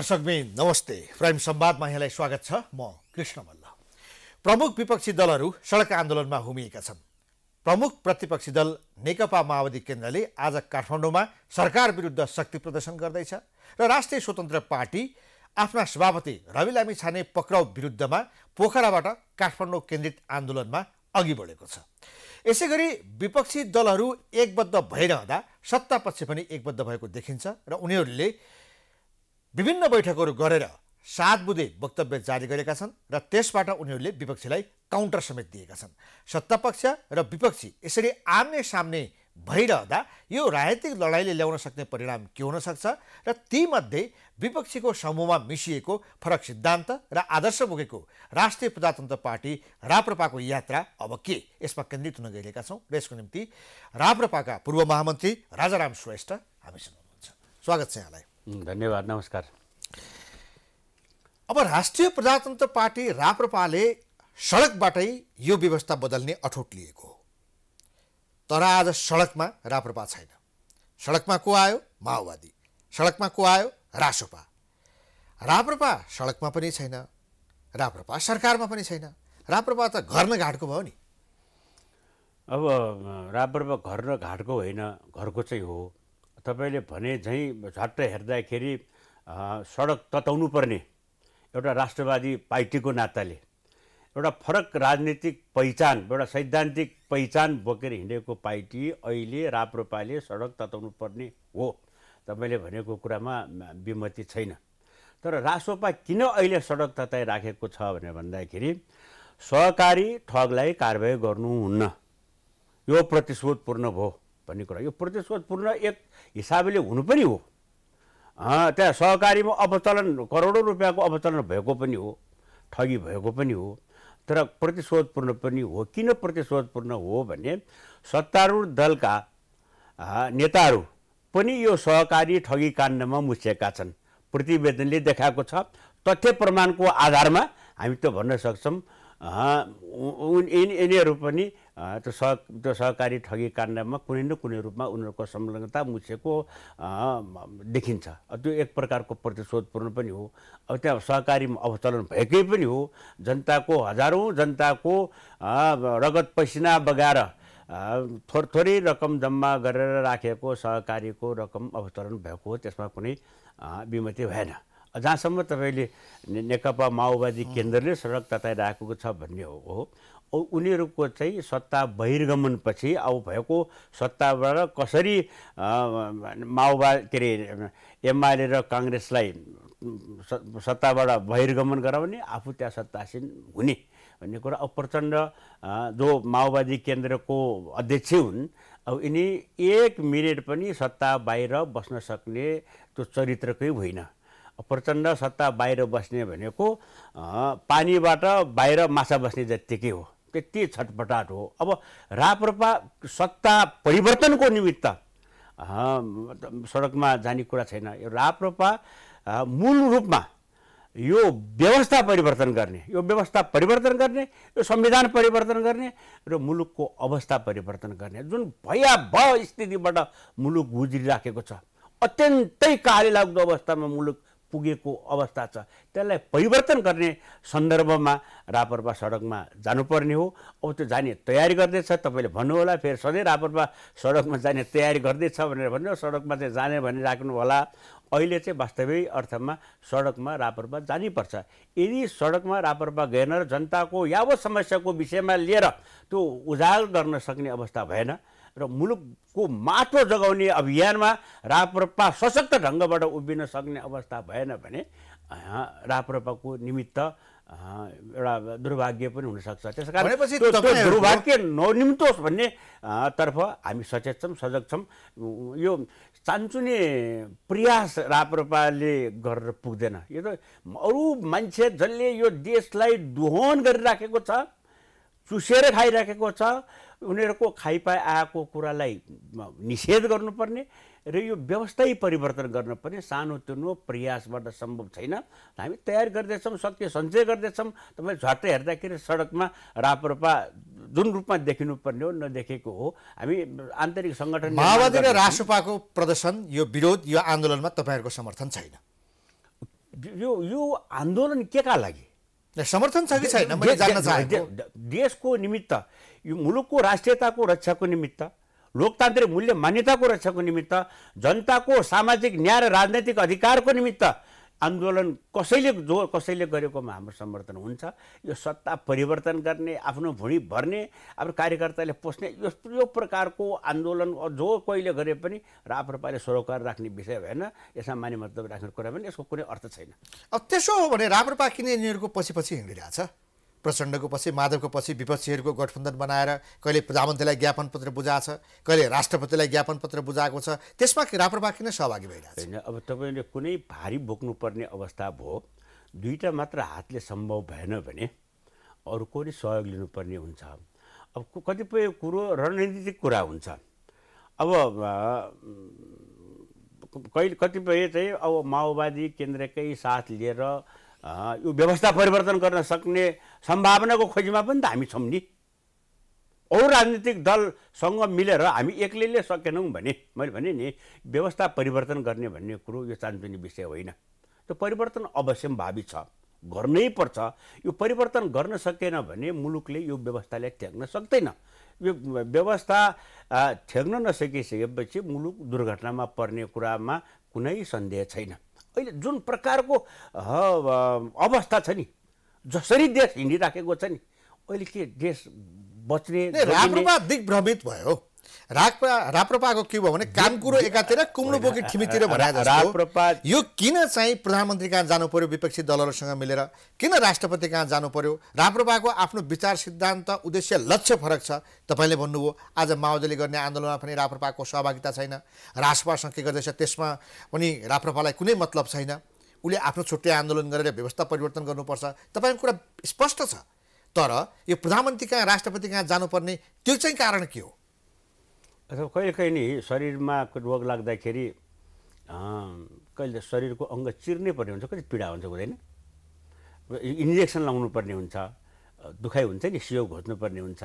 दर्शकबिन नमस्ते प्राइम संवादमा यहाँलाई स्वागत छ म कृष्ण मल्ल प्रमुख विपक्षी दलहरू सडक आन्दोलनमा हुमिएका छन् प्रमुख प्रतिपक्षी दल नेकपा माओवादी केन्द्रले आज काठमाडौँमा सरकार विरुद्ध शक्ति प्रदर्शन गर्दैछ र राष्ट्रिय स्वतन्त्र पार्टी आफ्ना सभापति रवि लामी छाने पक्राउ विरुद्धमा पोखराबाट काठमाडौँ केन्द्रित आन्दोलनमा अघि बढेको छ यसै गरी विपक्षी दलहरू एकबद्ध भइरहँदा सत्तापक्ष पनि एकबद्ध भएको देखिन्छ र उनीहरूले विभिन्न बैठकहरू गरेर सात बुधे वक्तव्य जारी गरेका छन् र त्यसबाट उनीहरूले विपक्षीलाई काउन्टर समेत दिएका छन् सत्तापक्ष र विपक्षी यसरी आम्ने सामने भइरहँदा यो राजनीतिक लडाइँले ल्याउन सक्ने परिणाम के हुनसक्छ र तीमध्ये विपक्षीको समूहमा मिसिएको फरक सिद्धान्त र आदर्श बोकेको राष्ट्रिय प्रजातन्त्र पार्टी राप्रपाको यात्रा अब के यसमा केन्द्रित हुन गइरहेका छौँ र यसको निम्ति राप्रपाका पूर्व महामन्त्री राजाराम श्रेष्ठ हामीसँग हुनुहुन्छ स्वागत छ यहाँलाई धन्यवाद नमस्कार अब राष्ट्रिय प्रजातन्त्र पार्टी राप्रपाले सडकबाटै यो व्यवस्था बदल्ने अठोट लिएको हो तर आज सडकमा राप्रपा छैन सडकमा को आयो माओवादी सडकमा को आयो रासोपा राप्रपा सडकमा पनि छैन राप्रपा सरकारमा पनि छैन राप्रपा त घर न घाटको भयो नि अब राप्रपा घर र घाटको होइन घरको चाहिँ हो तपाईँले भने झैँ झट्ट हेर्दाखेरि सडक तताउनु पर्ने एउटा राष्ट्रवादी पार्टीको नाताले एउटा फरक राजनीतिक पहिचान एउटा सैद्धान्तिक पहिचान बोकेर हिँडेको पार्टी अहिले राप्रपाले सडक तताउनु पर्ने हो तपाईँले भनेको कुरामा विमति छैन तर रासोपा किन अहिले सडक तताइराखेको छ भनेर भन्दाखेरि सहकारी ठगलाई कारवाही गर्नुहुन्न यो प्रतिशोधपूर्ण भयो भन्ने कुरा यो प्रतिशोधपूर्ण एक हिसाबले हुनु पनि हो त्यहाँ सहकारीमा अवचलन करोडौँ रुपियाँको अवचलन भएको पनि हो ठगी भएको पनि हो तर प्रतिशोधपूर्ण पनि हो किन प्रतिशोधपूर्ण हो भने सत्तारूढ दलका नेताहरू पनि यो सहकारी ठगी काण्डमा मुछिएका छन् प्रतिवेदनले देखाएको छ तथ्य प्रमाणको आधारमा हामी त भन्न सक्छौँ यिनीहरू पनि त्यो सह त्यो सहकारी ठगी काण्डमा कुनै न कुनै रूपमा उनीहरूको संलग्नता मुछेको देखिन्छ त्यो एक प्रकारको प्रतिशोधपूर्ण पनि हो अब त्यहाँ सहकारी अवतरण भएकै पनि हो जनताको हजारौँ जनताको रगत पसिना बगाएर थोर थोरै रकम जम्मा गरेर राखेको सहकारीको रकम अवतरण भएको हो त्यसमा कुनै विमति भएन जहाँसम्म तपाईँले नेकपा माओवादी केन्द्रले सडक तताइराखेको छ भन्ने हो उनीहरूको चाहिँ सत्ता बहिर्गमनपछि अब भएको सत्ताबाट कसरी माओवाद के अरे एमआलए र काङ्ग्रेसलाई सत्ताबाट बहिर्गमन गराउने आफू त्यहाँ सत्तासीन हुने भन्ने कुरा अब प्रचण्ड जो माओवादी केन्द्रको अध्यक्ष हुन् अब यिनी एक मिनट पनि सत्ता बाहिर बस्न सक्ने त्यो चरित्रकै होइन प्रचण्ड सत्ता बाहिर बस्ने भनेको पानीबाट बाहिर माछा बस्ने जत्तिकै हो त्यति छटपटाट हो अब राप्रपा सत्ता परिवर्तनको निमित्त सडकमा जाने कुरा छैन यो राप्रपा मूल रूपमा यो व्यवस्था परिवर्तन गर्ने यो व्यवस्था परिवर्तन गर्ने यो संविधान परिवर्तन गर्ने र मुलुकको अवस्था परिवर्तन गर्ने जुन भयावह स्थितिबाट मुलुक गुज्रिराखेको छ अत्यन्तै कार्यलाग्दो अवस्थामा मुलुक पुगेको अवस्था छ त्यसलाई परिवर्तन गर्ने सन्दर्भमा रापरपा सडकमा जानुपर्ने हो अब त्यो जाने तयारी गर्दैछ तपाईँले भन्नुहोला फेरि सधैँ रापरपा सडकमा जाने तयारी गर्दैछ भनेर भन्नु सडकमा चाहिँ जाने भनिराख्नु होला अहिले चाहिँ वास्तविक अर्थमा सडकमा रापरपा जानैपर्छ यदि सडकमा रापरपा गएन र जनताको यावत समस्याको विषयमा लिएर त्यो उजागर गर्न सक्ने अवस्था भएन र मुलुकको माटो जगाउने अभियानमा राप्रपा सशक्त ढङ्गबाट उभिन सक्ने अवस्था भएन भने राप्रपाको निमित्त एउटा दुर्भाग्य पनि हुनसक्छ त्यस कारण दुर्भाग्य ननिम्तोस् भन्ने तर्फ हामी सचेत छौँ सजग छौँ यो चान्चुने प्रयास राप्रपाले गरेर पुग्दैन यो त अरू मान्छे जसले यो देशलाई दोहन गरिराखेको छ चुसेर खाइराखेको छ उनीहरूको खाइपाई आएको कुरालाई निषेध गर्नुपर्ने र यो व्यवस्थाै परिवर्तन गर्नुपर्ने सानोतिनो प्रयासबाट सम्भव छैन हामी तयार गर्दैछौँ सत्य सञ्चय गर्दैछौँ तपाईँ झट्टै हेर्दाखेरि सडकमा रापरपा जुन रूपमा पर्ने हो नदेखेको हो हामी आन्तरिक सङ्गठन माओवादी र रासपाको प्रदर्शन यो विरोध यो आन्दोलनमा तपाईँहरूको समर्थन छैन यो यो आन्दोलन के लागि समर्थन छ कि छैन देशको निमित्त यो मुलुकको राष्ट्रियताको रक्षाको निमित्त लोकतान्त्रिक मूल्य मान्यताको रक्षाको निमित्त जनताको सामाजिक न्याय र राजनैतिक अधिकारको निमित्त आन्दोलन कसैले जो कसैले गरेकोमा हाम्रो समर्थन हुन्छ यो सत्ता परिवर्तन गर्ने आफ्नो भुँडी भर्ने आफ्नो कार्यकर्ताले पोस्ने यो यो प्रकारको आन्दोलन जो कोहीले गरे पनि राप्रपाले सरोकार राख्ने विषय भएन यसमा मान्य मतलब राख्ने कुरा पनि यसको कुनै अर्थ छैन अब त्यसो हो भने राप्रपा किन यिनीहरूको पछि पछि हिँडिरहेछ प्रचण्डको पछि माधवको पछि विपक्षीहरूको गठबन्धन बनाएर कहिले प्रधानमन्त्रीलाई ज्ञापन पत्र बुझाएको छ कहिले राष्ट्रपतिलाई ज्ञापन पत्र बुझाएको छ त्यसमा राप्रपा किन सहभागी भइरहेको छैन अब तपाईँले कुनै भारी बोक्नुपर्ने अवस्था भयो दुईवटा मात्र हातले सम्भव भएन भने अरू कोही सहयोग लिनुपर्ने हुन्छ अब कतिपय कुरो रणनीतिक कुरा हुन्छ अब कहिले कतिपय चाहिँ अब माओवादी केन्द्रकै साथ लिएर यो व्यवस्था परिवर्तन गर्न सक्ने सम्भावनाको खोजीमा पनि त हामी छौँ नि अरू राजनीतिक दलसँग मिलेर हामी एक्लैले सकेनौँ भने मैले भने नि व्यवस्था परिवर्तन गर्ने भन्ने कुरो यो चान्चुनी विषय होइन त्यो परिवर्तन अवश्य भावी छ गर्नै पर्छ यो परिवर्तन गर्न सकेन भने मुलुकले यो व्यवस्थालाई ठ्याक्न सक्दैन यो व्यवस्था ठ्याक्न नसकिसकेपछि मुलुक दुर्घटनामा पर्ने कुरामा कुनै सन्देह छैन अहिले जुन प्रकारको अवस्था छ नि जसरी देश हिँडिराखेको छ नि अहिले के देश बच्ने दिग्भ्रमित भयो राप्रपाको के भयो भने काम कुरो एकातिर कुम्लो बोकी ठिमीतिर राप्रपा यो किन चाहिँ प्रधानमन्त्री कहाँ जानु पर्यो विपक्षी दलहरूसँग मिलेर किन राष्ट्रपति कहाँ जानु पर्यो राप्रपाको आफ्नो विचार सिद्धान्त उद्देश्य लक्ष्य फरक छ तपाईँले भन्नुभयो आज माओवादीले गर्ने आन्दोलनमा पनि राप्रपाको सहभागिता छैन राष्ट्रपासँग के गर्दैछ त्यसमा पनि राप्रपालाई कुनै मतलब छैन उसले आफ्नो छुट्टै आन्दोलन गरेर व्यवस्था परिवर्तन गर्नुपर्छ तपाईँको कुरा स्पष्ट छ तर यो प्रधानमन्त्री कहाँ राष्ट्रपति कहाँ जानुपर्ने त्यो चाहिँ कारण के हो अथवा कहिलेकाहीँ नि शरीरमा रोग लाग्दाखेरि कहिले शरीरको अङ्ग चिर्नै पर्ने हुन्छ कति पीडा हुन्छ हुँदैन इन्जेक्सन लाउनु पर्ने हुन्छ दुखाइ हुन्छ नि सियो घोज्नुपर्ने हुन्छ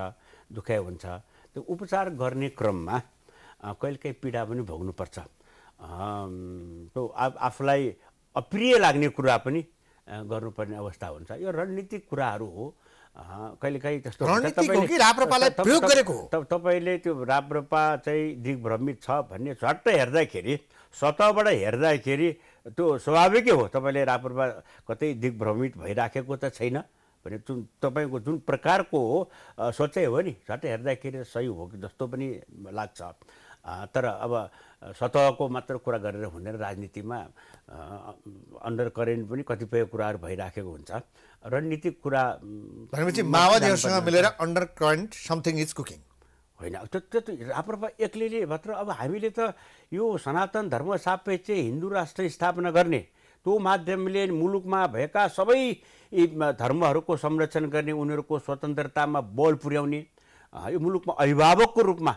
दुखाइ हुन्छ त्यो उपचार गर्ने क्रममा कहिलेकाहीँ पीडा पनि भोग्नुपर्छ त्यो आफूलाई अप्रिय लाग्ने कुरा पनि गर्नुपर्ने अवस्था हुन्छ यो रणनीतिक कुराहरू हो कहिलेकाहीँ त्यस्तो गरेको तपाईँले त्यो राप्रपा चाहिँ दिग्भ्रमित छ भन्ने झट्ट हेर्दाखेरि सतहबाट हेर्दाखेरि त्यो स्वाभाविकै हो तपाईँले राप्रपा कतै दिग्भ्रमित भइराखेको त छैन भने जुन तपाईँको जुन प्रकारको हो सोचाइ हो नि झट्ट हेर्दाखेरि सही हो कि जस्तो पनि लाग्छ तर अब सतहको मात्र कुरा गरेर हुँदैन राजनीतिमा अन्डर करेन्ट पनि कतिपय कुराहरू भइराखेको हुन्छ रणनीतिक कुरा भनेपछि माओवादीहरूसँग मिलेर under current something is cooking होइन त्यो त्यो त राप्रपा एक्लैले मात्र अब हामीले त यो सनातन धर्म सापेक्ष हिन्दू राष्ट्र स्थापना गर्ने त्यो माध्यमले मुलुकमा भएका सबै धर्महरूको संरक्षण गर्ने उनीहरूको स्वतन्त्रतामा बल पुर्याउने यो मुलुकमा अभिभावकको रूपमा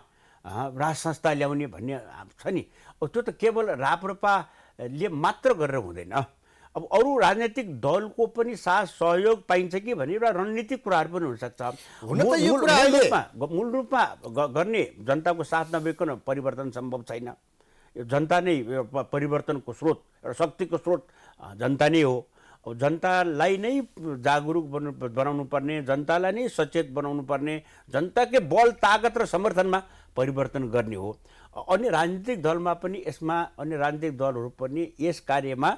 राज संस्था ल्याउने भन्ने छ नि त्यो त केवल राप्रपाले मात्र गरेर हुँदैन अब अरू राजनैतिक दलको पनि साथ सहयोग पाइन्छ कि भन्ने एउटा रणनीतिक कुराहरू पनि हुनसक्छ मूल रूपमा गर्ने जनताको साथ नभइकन परिवर्तन सम्भव छैन यो जनता नै परिवर्तनको स्रोत एउटा शक्तिको स्रोत जनता नै हो अब जनतालाई नै जागरुक बन्नु बनाउनु पर्ने जनतालाई नै सचेत बनाउनु पर्ने जनताकै बल तागत र समर्थनमा परिवर्तन गर्ने हो अन्य राजनीतिक दलमा पनि यसमा अन्य राजनीतिक दलहरू पनि यस कार्यमा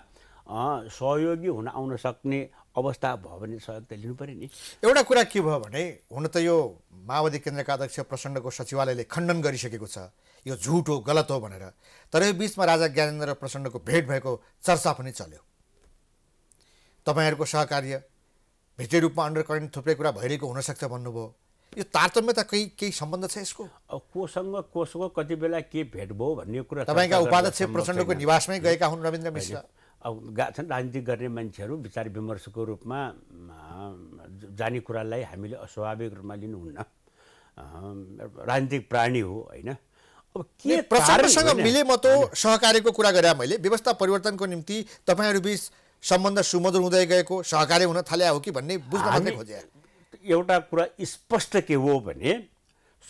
सहयोगी हुन आउन सक्ने अवस्था भयो भने सहयोग त लिनु पऱ्यो नि एउटा कुरा के भयो भने हुन त यो माओवादी केन्द्रका अध्यक्ष प्रचण्डको सचिवालयले खण्डन गरिसकेको छ यो झुट हो गलत हो भनेर तर यो बिचमा राजा ज्ञानेन्द्र र प्रचण्डको भेट भएको चर्चा पनि चल्यो तपाईँहरूको सहकार्य भित्री रूपमा अन्डर करेन्ट थुप्रै कुरा भइरहेको हुनसक्छ भन्नुभयो यो त केही केही सम्बन्ध छ यसको कोसँग कोसँग कति बेला के भेट भयो भन्ने कुरा तपाईँका उपाध्यक्ष प्रचण्डको निवासमै गएका हुन् रविन्द्र मिश्र अब छन् राजनीति गर्ने मान्छेहरू विचार विमर्शको रूपमा जाने कुरालाई हामीले अस्वाभाविक रूपमा लिनुहुन्न राजनीतिक प्राणी हो होइन अब के प्रचण्डसँग मिले म त सहकार्यको कुरा गरेँ मैले व्यवस्था परिवर्तनको निम्ति तपाईँहरू बिच सम्बन्ध सुमधुर हुँदै गएको सहकार्य हुन थाले हो कि भन्ने बुझ्न खोजेँ एउटा कुरा स्पष्ट के हो भने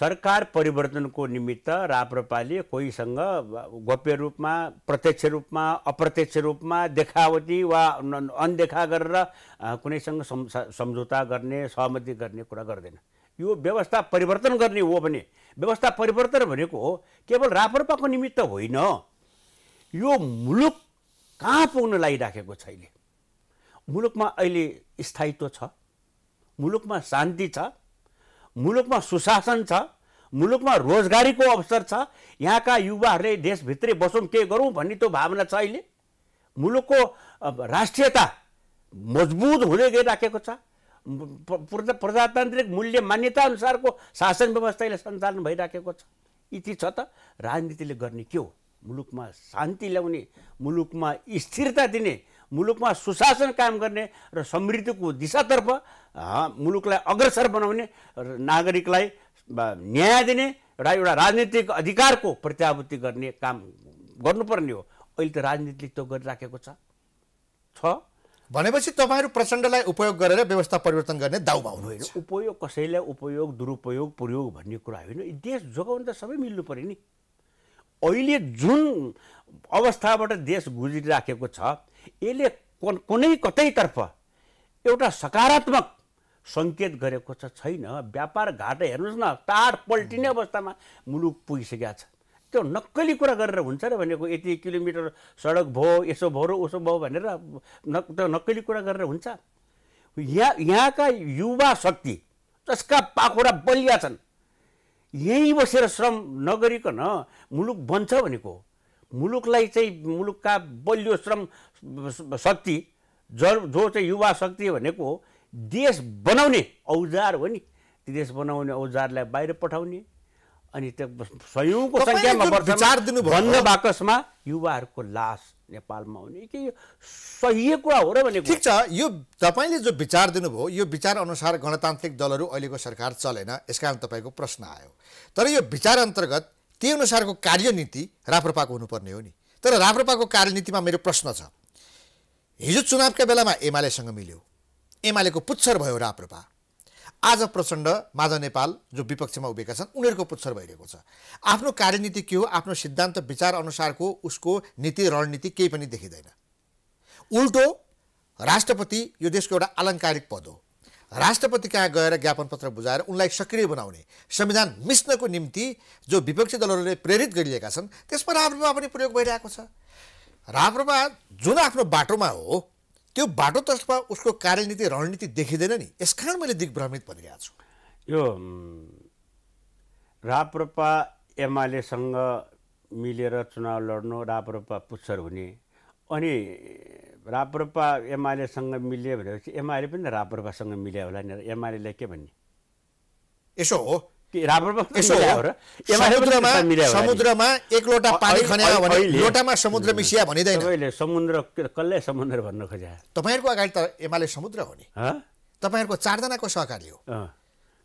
सरकार परिवर्तनको निमित्त राप्रपाले कोहीसँग गोप्य रूपमा प्रत्यक्ष रूपमा अप्रत्यक्ष रूपमा देखावटी वा अनदेखा गरेर कुनैसँग सम्झौता गर्ने सहमति गर्ने कुरा गर्दैन यो व्यवस्था परिवर्तन गर्ने हो भने व्यवस्था परिवर्तन भनेको हो केवल राप्रपाको निमित्त होइन यो मुलुक कहाँ पुग्न लागिराखेको छ अहिले मुलुकमा अहिले स्थायित्व छ मुलुकमा शान्ति छ मुलुकमा सुशासन छ मुलुकमा रोजगारीको अवसर छ यहाँका युवाहरूले देशभित्रै बसौँ के गरौँ भन्ने त्यो भावना छ अहिले मुलुकको राष्ट्रियता मजबुत हुँदै गइराखेको छ प्रजातान्त्रिक मूल्य मान्यता अनुसारको शासन व्यवस्था अहिले सञ्चालन भइराखेको छ यति छ त राजनीतिले गर्ने के हो मुलुकमा शान्ति ल्याउने मुलुकमा स्थिरता दिने मुलुकमा सुशासन काम गर्ने र समृद्धिको दिशातर्फ मुलुकलाई अग्रसर बनाउने नागरिकलाई न्याय दिने र एउटा राजनीतिक अधिकारको प्रत्याभूति गर्ने काम गर्नुपर्ने हो अहिले त राजनीतिले त्यो गरिराखेको छ भनेपछि तपाईँहरू प्रचण्डलाई उपयोग गरेर व्यवस्था परिवर्तन गर्ने दाउमा हुनु उपयोग कसैलाई उपयोग दुरुपयोग प्रयोग भन्ने कुरा होइन देश जोगाउन त सबै मिल्नु पऱ्यो नि अहिले जुन अवस्थाबाट देश गुज्रिराखेको छ यसले कुनै कतैतर्फ एउटा सकारात्मक सङ्केत गरेको छ छैन व्यापार घाटा हेर्नुहोस् न टाढ पल्टिने अवस्थामा मुलुक पुगिसकेका छ त्यो नक्कली कुरा गरेर हुन्छ र भनेको यति किलोमिटर सडक भयो यसो भयो र उसो भयो भनेर नक् त्यो नक्कली कुरा गरेर हुन्छ यहाँ यहाँका युवा शक्ति जसका पाखुरा बलिया छन् यहीँ बसेर श्रम नगरिकन मुलुक बन्छ भनेको मुलुकलाई चाहिँ मुलुकका बलियो श्रम शक्ति ज जो चाहिँ युवा शक्ति भनेको देश बनाउने औजार हो नि देश बनाउने औजारलाई बाहिर पठाउने अनि त्यो सयौँको सङ्ख्यामा भन्न बाकसमा युवाहरूको लास नेपालमा हुने के सही कुरा हो र भनेको ठिक छ यो तपाईँले जो विचार दिनुभयो यो विचार अनुसार गणतान्त्रिक दलहरू अहिलेको सरकार चलेन यसकारण तपाईँको प्रश्न आयो तर यो विचार अन्तर्गत त्यही अनुसारको कार्यनीति राप्रपाको हुनुपर्ने हो नि तर राप्रपाको कार्यनीतिमा मेरो प्रश्न छ हिजो चुनावका बेलामा एमालेसँग मिल्यो एमालेको पुच्छर भयो राप्रपा आज प्रचण्ड माधव नेपाल जो विपक्षमा उभिएका छन् उनीहरूको पुच्छर भइरहेको छ आफ्नो कार्यनीति के हो आफ्नो सिद्धान्त विचार अनुसारको उसको नीति रणनीति केही पनि देखिँदैन उल्टो राष्ट्रपति यो देशको एउटा आलङ्कारिक पद हो राष्ट्रपति कहाँ गएर ज्ञापन पत्र बुझाएर उनलाई सक्रिय बनाउने संविधान मिस्नको निम्ति जो विपक्षी दलहरूले प्रेरित गरिएका छन् त्यसमा राप्रोमा पनि प्रयोग भइरहेको छ राप्रपा जुन आफ्नो बाटोमा हो त्यो बाटो बाटोतर्फमा उसको कार्यनीति रणनीति देखिँदैन नि यस कारण मैले दिग्भ्रमित भनिरहेको छु यो राप्रपा एमालेसँग मिलेर चुनाव लड्नु राप्रपा पुच्छर हुने अनि राप्रपा एमआलएसँग मिल्यो भनेपछि एमआलए पनि राप्रपासँग मिल्यो होला नि एमआलएलाई के भन्ने यसो हो कि राप्रपा यसो हो र समुद्रमा समुद्रमा एक लोटा पानी खन्या भने लोटामा समुद्र मिसिया भनिँदैन तपाईँले समुद्र कसले समुद्र भन्न खोजे तपाईँहरूको अगाडि त एमाले समुद्र हो नि तपाईँहरूको चारजनाको सहकारी हो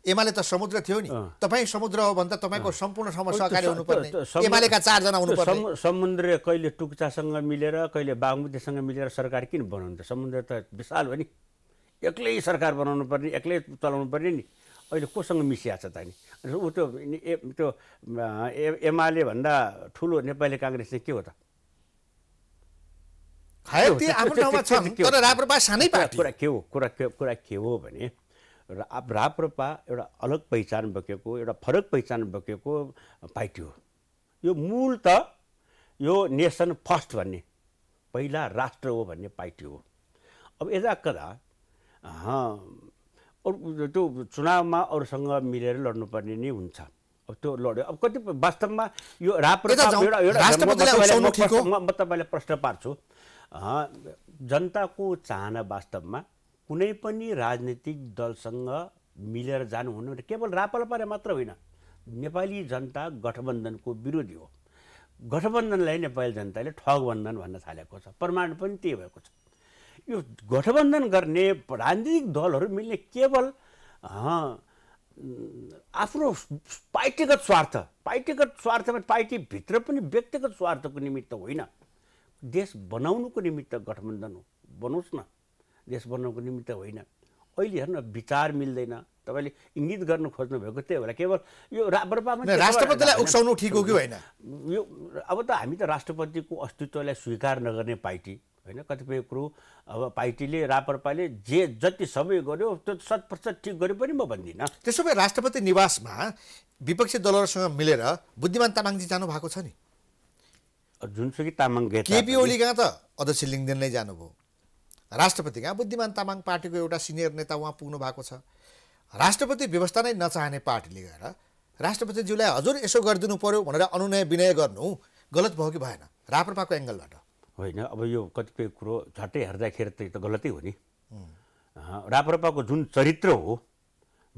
एमाले त समुद्र थियो नि तपाईँ समुद्र हो भन्दा तपाईँको सम्पूर्ण सहकारी हुनुपर्ने एमालेका चारजना हुनुपर्ने समुद्र कहिले टुक्चासँग मिलेर कहिले बागमतीसँग मिलेर सरकार किन बनाउनु त समुद्र त विशाल हो नि एक्लै सरकार बनाउनु पर्ने एक्लै चलाउनु पर्ने नि अहिले कोसँग मिसिया छ त नि ऊ त्यो त्यो एमाले भन्दा ठुलो नेपाली काङ्ग्रेस चाहिँ के हो त छन् तर राप्रपा सानै पार्टी कुरा के हो कुरा के कुरा के हो भने र राप्रपा एउटा अलग पहिचान बोकेको एउटा फरक पहिचान बोकेको पार्टी हो यो मूल त यो नेसन फर्स्ट भन्ने पहिला राष्ट्र हो भन्ने पार्टी हो अब यता कदा अरू त्यो चुनावमा अरूसँग मिलेर लड्नुपर्ने नै हुन्छ अब त्यो लड्यो अब कति वास्तवमा यो राप्रपा म तपाईँलाई प्रश्न पार्छु जनताको चाहना वास्तवमा कुनै पनि राजनीतिक दलसँग मिलेर जानु हुनु केवल रापालपाले मात्र होइन नेपाली जनता गठबन्धनको विरोधी हो गठबन्धनलाई नेपाली जनताले ठगबन्धन भन्न थालेको छ प्रमाण पनि त्यही भएको छ यो गठबन्धन गर्ने राजनीतिक दलहरू मिल्ने केवल आफ्नो पार्टीगत स्वार्थ पार्टीगत स्वार्थमा पार्टीभित्र पनि व्यक्तिगत स्वार्थको निमित्त होइन देश बनाउनुको निमित्त गठबन्धन हो बनोस् न देश बनाउनुको निमित्त होइन अहिले हेर्न विचार मिल्दैन तपाईँले इङ्गित गर्न खोज्नु भएको त्यही होला केवल यो राष्ट्रपतिलाई उक्साउनु ठिक हो कि होइन यो अब त हामी त राष्ट्रपतिको अस्तित्वलाई स्वीकार नगर्ने पार्टी होइन कतिपय कुरो अब पार्टीले रापरपाले जे जति सबै गर्यो त्यो शत प्रतिशत ठिक गर्यो पनि म भन्दिनँ त्यसो भए राष्ट्रपति निवासमा विपक्षी दलहरूसँग मिलेर बुद्धिमान तामाङजी जानु भएको छ नि जुनसुकी तामाङ केपी ओली कहाँ त अध्यक्ष लिङ्गदेन नै जानुभयो राष्ट्रपति कहाँ बुद्धिमान तामाङ पार्टीको एउटा सिनियर नेता उहाँ पुग्नु भएको छ राष्ट्रपति व्यवस्था नै नचाहने पार्टीले गएर राष्ट्रपतिज्यूलाई हजुर यसो गरिदिनु पऱ्यो भनेर अनुनय विनय गर्नु गलत भयो कि भएन राप्रपाको एङ्गलबाट होइन अब यो कतिपय कुरो झट्टै हेर्दाखेरि त यो त गलतै हो नि राप्रपाको जुन चरित्र हो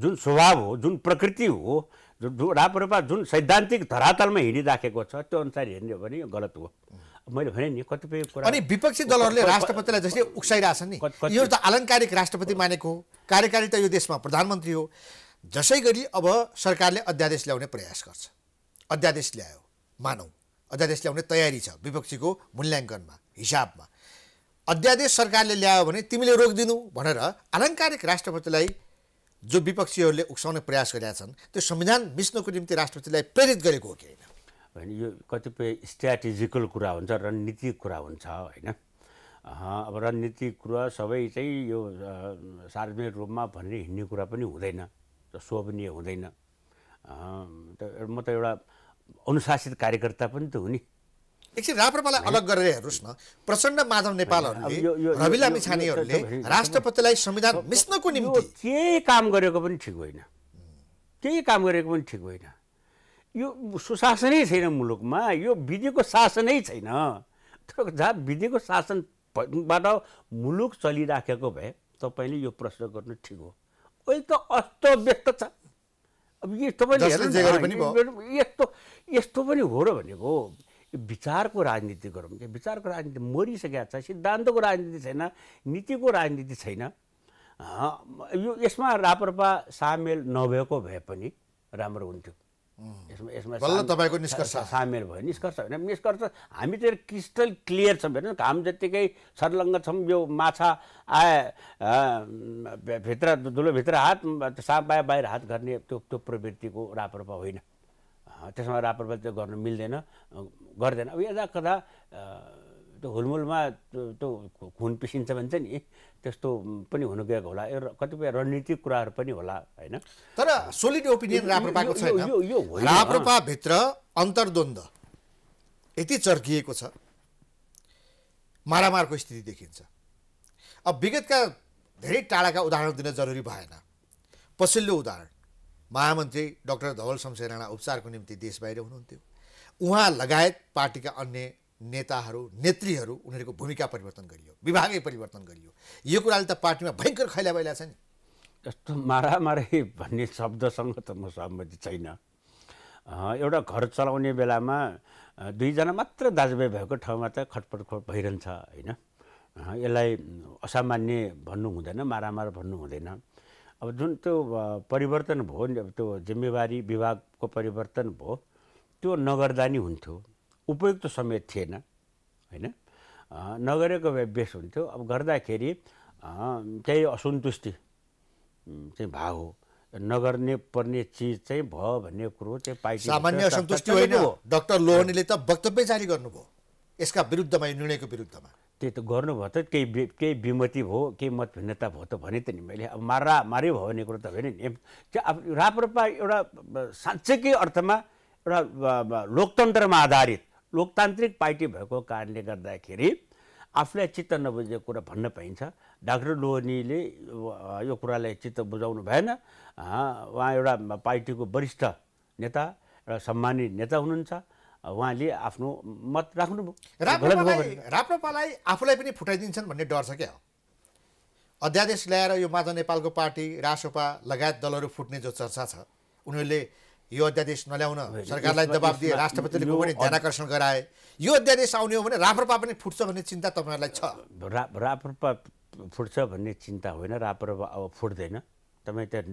जुन स्वभाव हो जुन प्रकृति हो जुन राप्रपा जुन सैद्धान्तिक धरातलमा हिँडिराखेको छ त्यो अनुसार हेर्ने हो भने यो गलत हो मैले भने नि कतिपय कुरा अनि विपक्षी दलहरूले राष्ट्रपतिलाई जसरी उक्साइरहेछन् नि यो त आलङ्कारिक राष्ट्रपति मानेको कार्यकारी त यो देशमा प्रधानमन्त्री हो जसै गरी अब सरकारले अध्यादेश ल्याउने प्रयास गर्छ अध्यादेश ल्यायो मानौ अध्यादेश ल्याउने तयारी छ विपक्षीको मूल्याङ्कनमा हिसाबमा अध्यादेश सरकारले ल्यायो भने तिमीले रोकिदिनु भनेर आलङ्कारिक राष्ट्रपतिलाई जो विपक्षीहरूले उक्साउने प्रयास गरेका छन् त्यो संविधान मिच्नको निम्ति राष्ट्रपतिलाई प्रेरित गरेको हो कि होइन होइन यो कतिपय स्ट्राटेजिकल कुरा हुन्छ रणनीतिक कुरा हुन्छ होइन अब रणनीतिक कुरा सबै चाहिँ यो सार्वजनिक रूपमा भनेर हिँड्ने कुरा पनि हुँदैन शोभनीय हुँदैन म त एउटा अनुशासित कार्यकर्ता पनि त नि एकछिन राप्रपालाई अलग गरेर हेर्नुहोस् न प्रचण्ड माधव नेपालहरूले रविला राष्ट्रपतिलाई संविधान मिच्नको निम्ति केही काम गरेको पनि ठिक होइन केही काम गरेको पनि ठिक होइन यो सुशासनै छैन मुलुकमा यो विधिको शासनै छैन तर जहाँ विधिको शासनबाट मुलुक चलिराखेको भए तपाईँले यो प्रश्न गर्नु ठिक हो अहिले त अस्त व्यस्त छ अब यो तपाईँले यस्तो यस्तो पनि हो र भनेको विचारको राजनीति गरौँ कि विचारको राजनीति मरिसकेका छ सिद्धान्तको राजनीति छैन नीतिको राजनीति छैन यो यसमा रापरपा सामेल नभएको भए पनि राम्रो हुन्थ्यो यसमा यसमा बल्ल तपाईँको निष्कर्ष सामेल भयो निष्कर्ष होइन निष्कर्ष हामी चाहिँ क्रिस्टल क्लियर छौँ हेर्नु हामी जत्तिकै सर्लङ्ग छौँ यो माछा आए भित्र भित्र हात साप आए बाहिर हात गर्ने त्यो त्यो प्रवृत्तिको रापरपा होइन त्यसमा रापरपा त्यो गर्नु मिल्दैन गर्दैन अब यदा कदा त्यो हुलमुलमा त्यो खुन पिसिन्छ भन्छ नि त्यस्तो पनि हुनु गएको होला कतिपय रणनीतिक कुराहरू पनि होला होइन तर सोलिड ओपिनियन राप्रपाको छैन राप्रपाभित्र अन्तर्द्वन्द यति चर्किएको छ मारामारको स्थिति देखिन्छ अब विगतका धेरै टाढाका उदाहरण दिन जरुरी भएन पछिल्लो उदाहरण महामन्त्री डाक्टर धवल शमशेर राणा उपचारको निम्ति देश बाहिर हुनुहुन्थ्यो उहाँ लगायत पार्टीका अन्य नेताहरू नेत्रीहरू उनीहरूको भूमिका परिवर्तन गरियो विभागै परिवर्तन गरियो यो कुराले त पार्टीमा भयङ्कर खैला भइरहेको छ नि यस्तो मारामारै भन्ने शब्दसँग त म सहमति छैन एउटा घर चलाउने बेलामा दुईजना मात्र दाजुभाइ भएको ठाउँमा त खटपट खट भइरहन्छ होइन यसलाई असामान्य भन्नु हुँदैन मारामार भन्नु हुँदैन अब जुन त्यो परिवर्तन भयो नि अब त्यो जिम्मेवारी विभागको परिवर्तन भयो त्यो नगर्दा नि हुन्थ्यो उपयुक्त समय थिएन होइन नगरेको भए बेस हुन्थ्यो अब गर्दाखेरि त्यही असन्तुष्टि चाहिँ भाव हो नगर्ने पर्ने चिज चाहिँ भयो भन्ने कुरो चाहिँ पाइ सामान्य असन्तुष्टि होइन डाक्टर लोहनीले त वक्तव्य जारी गर्नुभयो यसका विरुद्धमा यो निर्णयको विरुद्धमा त्यही त गर्नुभयो त केही केही विमति भयो केही मतभिन्नता भयो त भने त नि मैले अब मारा मारे भयो भन्ने कुरो त होइन नि अब राप्रपा एउटा साँच्चैकै अर्थमा एउटा लोकतन्त्रमा आधारित लोकतान्त्रिक पार्टी भएको कारणले गर्दाखेरि आफूलाई चित्त नबुझेको कुरा भन्न पाइन्छ डाक्टर लोहनीले यो कुरालाई चित्त बुझाउनु भएन उहाँ एउटा पार्टीको वरिष्ठ नेता एउटा सम्मानित नेता हुनुहुन्छ उहाँले आफ्नो मत राख्नुभयो राप्रपालाई आफूलाई पनि फुटाइदिन्छन् भन्ने डर छ क्या अध्यादेश ल्याएर यो माझा नेपालको पार्टी रासोपा लगायत दलहरू फुट्ने जो चर्चा छ उनीहरूले यो अध्यादेश नल्याउन सरकारलाई दबाब दिए राष्ट्रपतिले पनि ध्यान आकर्षण गराए यो अध्यादेश आउने हो भने राप्रपा पनि फुट्छ भन्ने चिन्ता तपाईँहरूलाई छ रा राप्रपा फुट्छ भन्ने चिन्ता होइन राप्रपा अब फुट्दैन तपाईँ त्यहाँ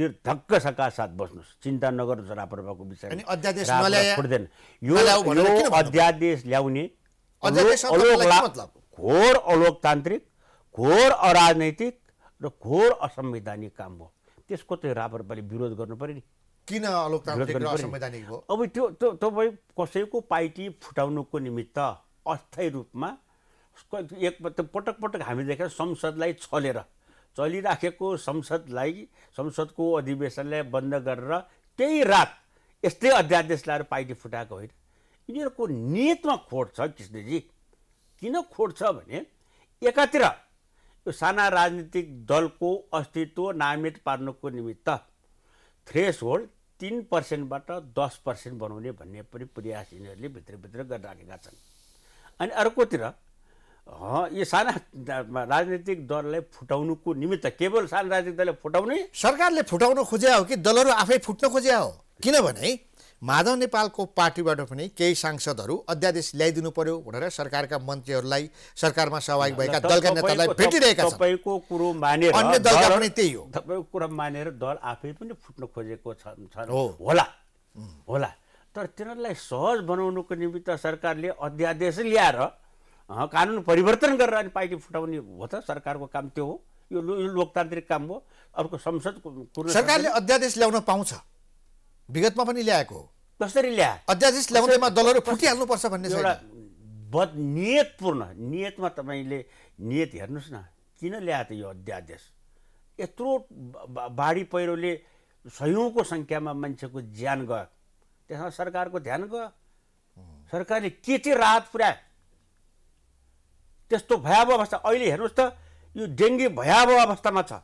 निर्धक्क सका साथ बस्नुहोस् चिन्ता नगर्नुहोस् राप्रपाको विषय अध्यादेश फुट्दैन यो अध्यादेश ल्याउने घोर अलोकतान्त्रिक घोर अराजनैतिक र घोर असंवैधानिक काम हो त्यसको चाहिँ राप्रपाले विरोध गर्नु पऱ्यो नि किन लोकतान्त्रिक र संवैधानिक भयो अब त्यो त्यो तपाईँ कसैको पार्टी फुटाउनुको निमित्त अस्थायी रूपमा एक पटक पटक हामी देखेर संसदलाई छलेर चलिराखेको संसदलाई संसदको अधिवेशनलाई बन्द गरेर त्यही रात यस्तै अध्यादेश ल्याएर पार्टी फुटाएको होइन यिनीहरूको नियतमा खोट छ कृष्णजी किन खोट छ भने एकातिर यो साना राजनीतिक दलको अस्तित्व नामित पार्नुको निमित्त थ्रेस होल्ड तिन पर्सेन्टबाट दस पर्सेन्ट बनाउने भन्ने पनि प्रयास यिनीहरूले भित्रभित्र गरिराखेका छन् अनि अर्कोतिर यो साना राजनीतिक दललाई फुटाउनुको निमित्त केवल साना राजनीतिक दललाई फुटाउने सरकारले फुटाउन खोजे हो कि दलहरू आफै फुट्न खोजे हो किनभने माधव नेपालको पार्टीबाट पनि केही सांसदहरू अध्यादेश ल्याइदिनु पर्यो भनेर सरकारका मन्त्रीहरूलाई सरकारमा सहभागी भएका दलका नेतालाई भेटिरहेका छन् तपाईँको कुरो मानेर अन्य दलका पनि त्यही हो तपाईँको कुरा मानेर दल आफै पनि फुट्न खोजेको छन् होला होला तर तिनीहरूलाई सहज बनाउनुको निमित्त सरकारले अध्यादेश ल्याएर कानुन परिवर्तन गरेर अनि पार्टी फुटाउने हो त सरकारको काम त्यो हो यो लोकतान्त्रिक काम हो अर्को संसदको सरकारले अध्यादेश ल्याउन पाउँछ विगतमा पनि ल्याएको कसरी ल्याए अध्यादेश ल्याउँदैमा दलहरू फुटिहाल्नुपर्छ भन्ने एउटा बद नियतपूर्ण नियतमा तपाईँले नियत हेर्नुहोस् न किन ल्याए त यो अध्यादेश यत्रो बाढी पहिरोले सयौँको सङ्ख्यामा मान्छेको ज्यान गयो त्यसमा सरकारको ध्यान गयो सरकारले के चाहिँ राहत पुर्याए त्यस्तो भयावह अवस्था अहिले हेर्नुहोस् त यो डेङ्गी भयावह अवस्थामा छ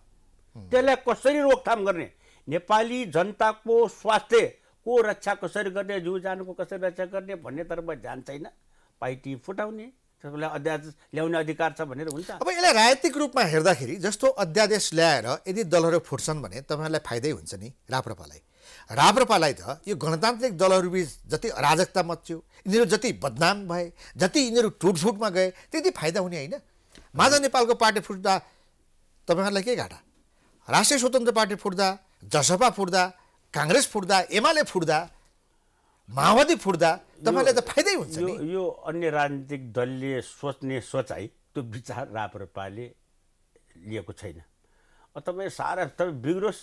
त्यसलाई कसरी रोकथाम गर्ने नेपाली जनताको स्वास्थ्यको रक्षा कसरी गर्ने जिउ जानको कसरी रक्षा गर्ने भन्नेतर्फ ध्यान छैन पाइटी फुटाउने तपाईँलाई अध्यादेश ल्याउने अधिकार छ भनेर हुन्छ अब यसलाई राजनीतिक रूपमा हेर्दाखेरि जस्तो अध्यादेश ल्याएर यदि दलहरू फुट्छन् भने तपाईँहरूलाई फाइदै हुन्छ नि राप्रपालाई राप्रपालाई त यो गणतान्त्रिक दलहरूबिच जति अराजकता मच्यो यिनीहरू जति बदनाम भए जति यिनीहरू टुटफुटमा गए त्यति फाइदा हुने होइन माझ नेपालको पार्टी फुट्दा तपाईँहरूलाई के घाटा राष्ट्रिय स्वतन्त्र पार्टी फुट्दा जसपा फुट्दा काङ्ग्रेस फुट्दा एमाले फुट्दा माओवादी फुट्दा तपाईँलाई त फाइदै हुन्छ यो, यो अन्य राजनीतिक दलले सोच्ने सोचाइ त्यो विचार राप्रपाले लिएको छैन तपाईँ सारा तपाईँ बिग्रोस्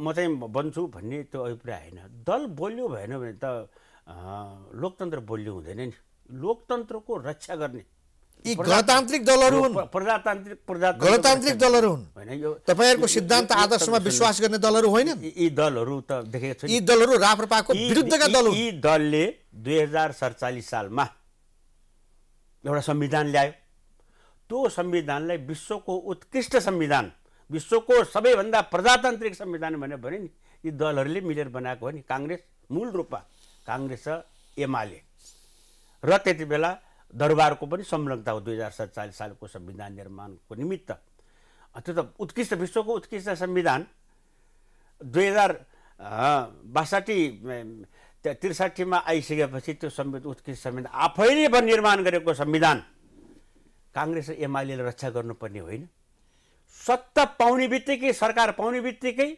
म चाहिँ बन्छु भन्ने त्यो अभिप्राय होइन दल बोल्यो भएन भने त लोकतन्त्र बोल्यो हुँदैन नि लोकतन्त्रको रक्षा गर्ने यी गणतान्त्रिक दलहरू हुन् प्रजातान्त्रिक प्रजातान्त्रिक गणतान्त्रिक दलहरू हुन् होइन यो तपाईँहरूको सिद्धान्त आदर्शमा विश्वास गर्ने दलहरू होइन यी दलहरू त देखेको छ यी दलहरू राप्रपाको विरुद्धका दल यी दलले दुई हजार सडचालिस सालमा एउटा संविधान ल्यायो त्यो संविधानलाई विश्वको उत्कृष्ट संविधान विश्वको सबैभन्दा प्रजातान्त्रिक संविधान भन्यो भने नि यी दलहरूले मिलेर बनाएको हो नि काङ्ग्रेस मूल रूपमा काङ्ग्रेस र एमाले र त्यति बेला दरबारको पनि संलग्नता हो दुई हजार सत्तालिस सालको संविधान निर्माणको निमित्त त्यो त उत्कृष्ट विश्वको उत्कृष्ट संविधान दुई हजार बासठी त्रिसाठीमा आइसकेपछि त्यो संविधान उत्कृष्ट संविधान आफैले निर्माण गरेको संविधान काङ्ग्रेस र एमाले रक्षा गर्नुपर्ने होइन सत्ता पाउने बित्तिकै सरकार पाउने बित्तिकै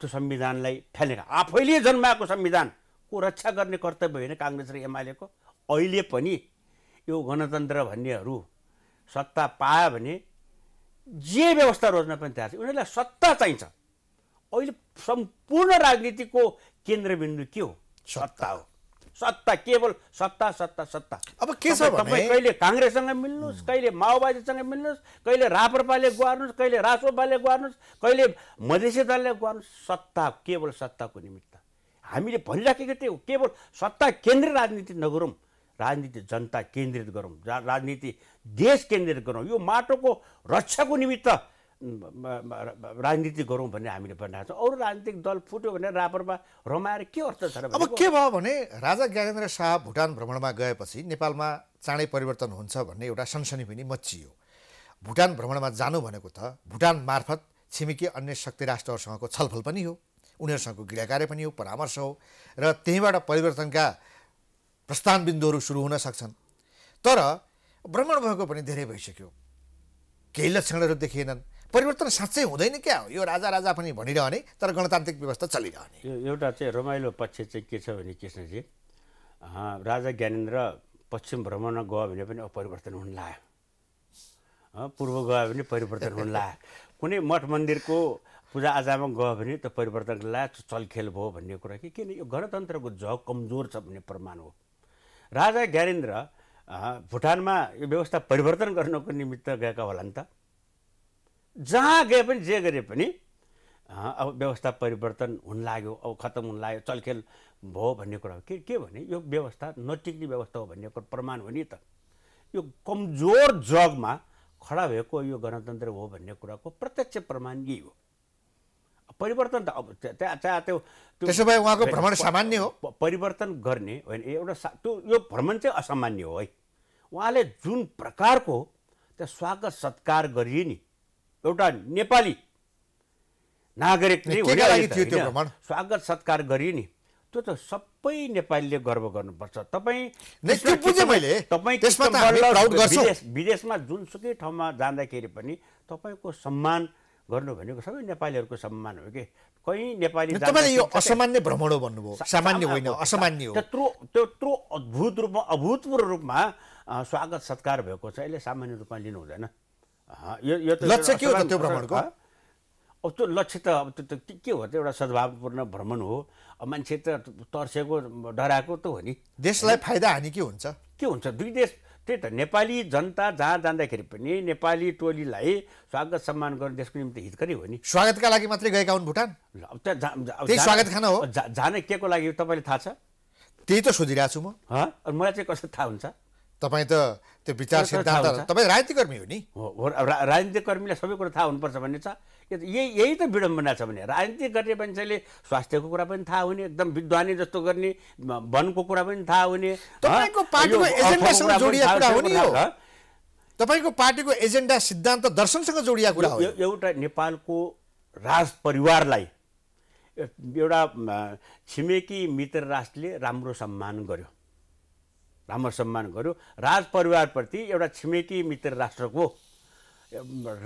त्यो संविधानलाई फ्यालेर आफैले जन्माएको संविधानको रक्षा गर्ने कर्तव्य होइन काङ्ग्रेस र एमालेको अहिले पनि यो गणतन्त्र भन्नेहरू सत्ता पायो भने जे व्यवस्था रोज्न पनि तयार छ उनीहरूलाई सत्ता चाहिन्छ अहिले सम्पूर्ण राजनीतिको केन्द्रबिन्दु के हो सत्ता हो सत्ता केवल सत्ता सत्ता सत्ता अब के छ तपाईँ कहिले काङ्ग्रेससँग मिल्नुहोस् कहिले माओवादीसँग मिल्नुहोस् कहिले राप्रपाले गुहार्नुहोस् कहिले रासोपाले गुहार्नुहोस् कहिले मधेसी दलले गुहार्नुहोस् सत्ता केवल सत्ताको निमित्त हामीले भनिराखेको त्यही हो केवल सत्ता केन्द्रीय राजनीति नगरौँ राजनीति जनता केन्द्रित गरौँ राजनीति देश केन्द्रित गरौँ यो माटोको रक्षाको निमित्त राजनीति गरौँ भन्ने हामीले बनाएको छौँ अरू राजनीतिक दल फुट्यो भने रापरमा रमाएर के अर्थ छ अब के भयो भने राजा ज्ञानेन्द्र शाह भुटान भ्रमणमा गएपछि नेपालमा चाँडै परिवर्तन हुन्छ भन्ने एउटा सनसनी पनि मचियो भुटान भ्रमणमा जानु भनेको त भुटान मार्फत छिमेकी अन्य शक्ति राष्ट्रहरूसँगको छलफल पनि हो उनीहरूसँगको गृहकार्य पनि हो परामर्श हो र त्यहीँबाट परिवर्तनका प्रस्थान बिन्दुहरू सुरु हुन सक्छन् तर भ्रमण भएको पनि धेरै भइसक्यो केही लक्षणहरू देखिएनन् परिवर्तन साँच्चै हुँदैन क्या हो यो राजा राजा पनि भनिरहने तर गणतान्त्रिक व्यवस्था चलिरहने एउटा चाहिँ रमाइलो पक्ष चाहिँ के छ भने कृष्णजी राजा ज्ञानेन्द्र पश्चिम भ्रमणमा गयो भने पनि अपरिवर्तन हुन लाग्यो पूर्व गयो भने परिवर्तन हुन लाग्यो कुनै मठ मन्दिरको पूजा आजामा गयो भने त परिवर्तन ला चलखेल भयो भन्ने कुरा कि किन यो गणतन्त्रको झ कमजोर छ भन्ने प्रमाण हो राजा ज्ञानेन्द्र भुटानमा यो व्यवस्था परिवर्तन गर्नको निमित्त गएका होला नि त जहाँ गए पनि जे गरे पनि अब व्यवस्था परिवर्तन हुन लाग्यो अब खत्तम हुन लाग्यो चलखेल भयो भन्ने कुरा हो के के भने यो व्यवस्था नटिक्ने व्यवस्था हो भन्ने कुरा प्रमाण हो नि त यो कमजोर जगमा खडा भएको यो गणतन्त्र हो भन्ने कुराको प्रत्यक्ष प्रमाण यही हो परिवर्तन त अब त्यहाँ त्यहाँ त्यो त्यसो भए उहाँको भ्रमण सामान्य हो परिवर्तन गर्ने होइन एउटा त्यो यो भ्रमण चाहिँ असामान्य हो है उहाँले जुन प्रकारको त्यहाँ स्वागत सत्कार गरियो नि एउटा नेपाली नागरिक स्वागत सत्कार गरिए नि त्यो त सबै नेपालीले गर्व गर्नुपर्छ तपाईँ विदेशमा जुनसुकै ठाउँमा जाँदाखेरि पनि तपाईँको सम्मान गर्नु भनेको सबै नेपालीहरूको सम्मान हो कि कहीँ नेपाली तपाईँले यो असामान्य भ्रमण हो भन्नुभयो सामान्य होइन असामान्य हो त्यत्रो त्यत्रो अद्भुत रूपमा अभूतपूर्व रूपमा स्वागत सत्कार भएको छ यसले सामान्य रूपमा लिनु हुँदैन यो यो लक्ष्य के हो त्यो भ्रमणको अब त्यो लक्ष्य त अब त्यो के हो त एउटा सद्भावपूर्ण भ्रमण हो अब मान्छे त तर्सेको डराएको त हो नि देशलाई फाइदा हानि के हुन्छ के हुन्छ दुई देश त्यही त नेपाली जनता जहाँ जाँदाखेरि पनि नेपाली टोलीलाई स्वागत सम्मान गर्नु देशको निम्ति हितकरी हो नि स्वागतका लागि मात्रै गएका हुन् भुटान स्वागत खान हो जाने के को लागि तपाईँले थाहा छ त्यही त सोधिरहेको छु म मलाई चाहिँ कसरी थाहा हुन्छ तपाईँ त त्यो विचार सिद्धान्त तपाईँ राजनीतिकर्मी हो नि हो राजनीतिकर्मीलाई सबै कुरो थाहा हुनुपर्छ भन्ने छ यही यही त विडम्बना छ भने राजनीति गर्ने मान्छेले स्वास्थ्यको कुरा पनि थाहा हुने एकदम विद्वानी जस्तो गर्ने वनको कुरा पनि थाहा हुने तपाईँको पार्टीको एजेन्डा सिद्धान्त दर्शनसँग जोडिएको कुरा हो एउटा नेपालको राज परिवारलाई एउटा छिमेकी मित्र राष्ट्रले राम्रो सम्मान गर्यो राम्रो सम्मान गर्यो राजपरिवारप्रति एउटा छिमेकी मित्र राष्ट्रको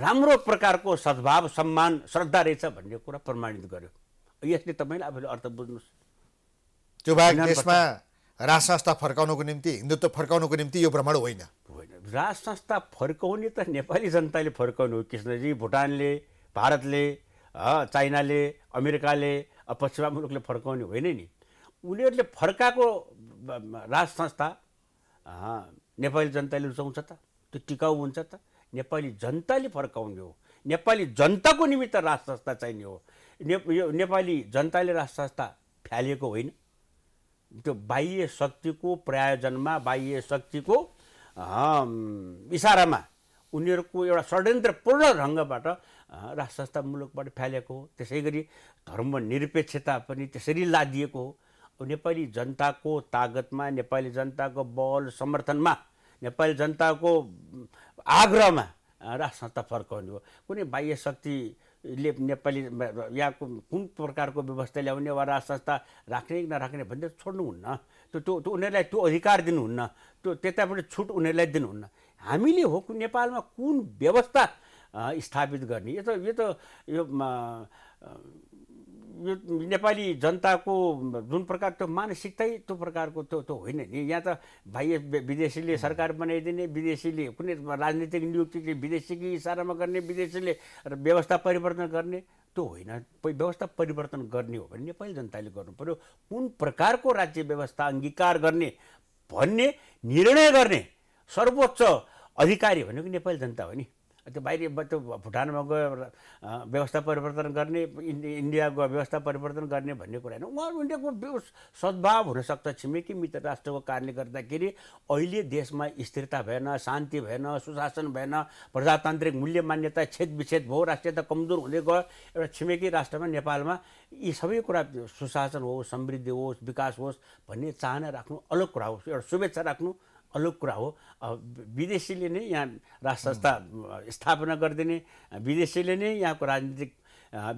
राम्रो प्रकारको सद्भाव सम्मान श्रद्धा रहेछ भन्ने कुरा प्रमाणित गर्यो यसले तपाईँले आफूले अर्थ बुझ्नुहोस् त्यो बाहेक देशमा राज संस्था फर्काउनुको निम्ति हिन्दुत्व फर्काउनुको निम्ति यो भ्रमण होइन होइन राज संस्था फर्काउने त नेपाली जनताले फर्काउनु हो कृष्णजी भुटानले भारतले चाइनाले अमेरिकाले पश्चिमा मुलुकले फर्काउने होइन नि उनीहरूले फर्काएको राज संस्था नेपाली जनताले रुचाउँछ त त्यो टिकाउ हुन्छ त नेपाली जनताले फर्काउने हो नेपाली जनताको निमित्त राष्ट्र संस्था चाहिने हो यो नेपाली जनताले राष्ट्र संस्था फ्यालेको होइन त्यो बाह्य शक्तिको प्रायोजनमा बाह्य शक्तिको इसारामा उनीहरूको एउटा षड्यन्त्रपूर्ण ढङ्गबाट राष्ट्र संस्था मुलुकबाट फ्यालेको हो त्यसै गरी धर्मनिरपेक्षता पनि त्यसरी लादिएको हो नेपाली जनताको तागतमा नेपाली जनताको बल समर्थनमा नेपाली जनताको आग्रहमा संस्था फर्काउने हो कुनै बाह्य शक्तिले नेपाली यहाँको कुन प्रकारको व्यवस्था ल्याउने वा संस्था राख्ने कि नराख्ने भन्दै छोड्नुहुन्न त्यो त्यो त्यो उनीहरूलाई त्यो अधिकार दिनुहुन्न त्यो त्यतापट्टि छुट उनीहरूलाई दिनुहुन्न हामीले हो नेपालमा कुन व्यवस्था स्थापित गर्ने यो त यो त यो यो नेपाली जनताको जुन प्रकार त्यो मानसिकतै त्यो प्रकारको त्यो त्यो होइन नि यहाँ त भाइ विदेशीले सरकार बनाइदिने विदेशीले कुनै राजनीतिक नियुक्तिले विदेशीकै इसारामा गर्ने विदेशीले व्यवस्था परिवर्तन गर्ने त्यो होइन व्यवस्था परिवर्तन गर्ने हो भने नेपाली जनताले गर्नु पऱ्यो कुन प्रकारको राज्य व्यवस्था अङ्गीकार गर्ने भन्ने निर्णय गर्ने सर्वोच्च अधिकारी भनेको नेपाली जनता हो नि त्यो बाहिर त्यो भुटानमा गयो व्यवस्था परिवर्तन गर्ने इन्डिया गयो व्यवस्था परिवर्तन गर्ने भन्ने कुरा होइन उहाँहरू इन्डियाको सद्भाव हुनसक्छ छिमेकी मित्र राष्ट्रको कारणले गर्दाखेरि अहिले देशमा स्थिरता भएन शान्ति भएन सुशासन भएन प्रजातान्त्रिक मूल्य मान्यता छेद विच्छेद भयो राष्ट्रियता कमजोर हुँदै गयो एउटा छिमेकी राष्ट्रमा नेपालमा यी सबै कुरा सुशासन होस् समृद्धि होस् विकास होस् भन्ने चाहना राख्नु अलग कुरा होस् एउटा शुभेच्छा राख्नु अलग कुरा हो विदेशीले नै यहाँ राष्ट्र संस्था स्थापना गरिदिने विदेशीले नै यहाँको राजनीतिक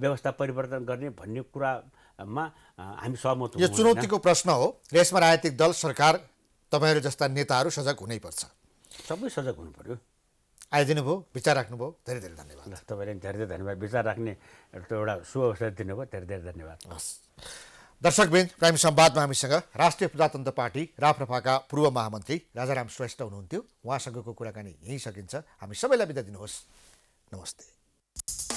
व्यवस्था परिवर्तन गर्ने भन्ने कुरामा हामी सहमत यो चुनौतीको प्रश्न हो र यसमा राजनीतिक दल सरकार तपाईँहरू जस्ता नेताहरू सजग हुनैपर्छ सबै सजग हुनु पऱ्यो आइदिनु भयो विचार राख्नुभयो धेरै धेरै धन्यवाद तपाईँले धेरै धेरै धन्यवाद विचार राख्ने एउटा शुभ अवसर दिनुभयो धेरै धेरै धन्यवाद हस् बिन्द प्राइम सम्वादमा हामीसँग राष्ट्रिय प्रजातन्त्र पार्टी राप्रपाका पूर्व महामन्त्री राजाराम श्रेष्ठ हुनुहुन्थ्यो उहाँसँगको कुराकानी यहीँ सकिन्छ हामी सबैलाई बिदा दिनुहोस् नमस्ते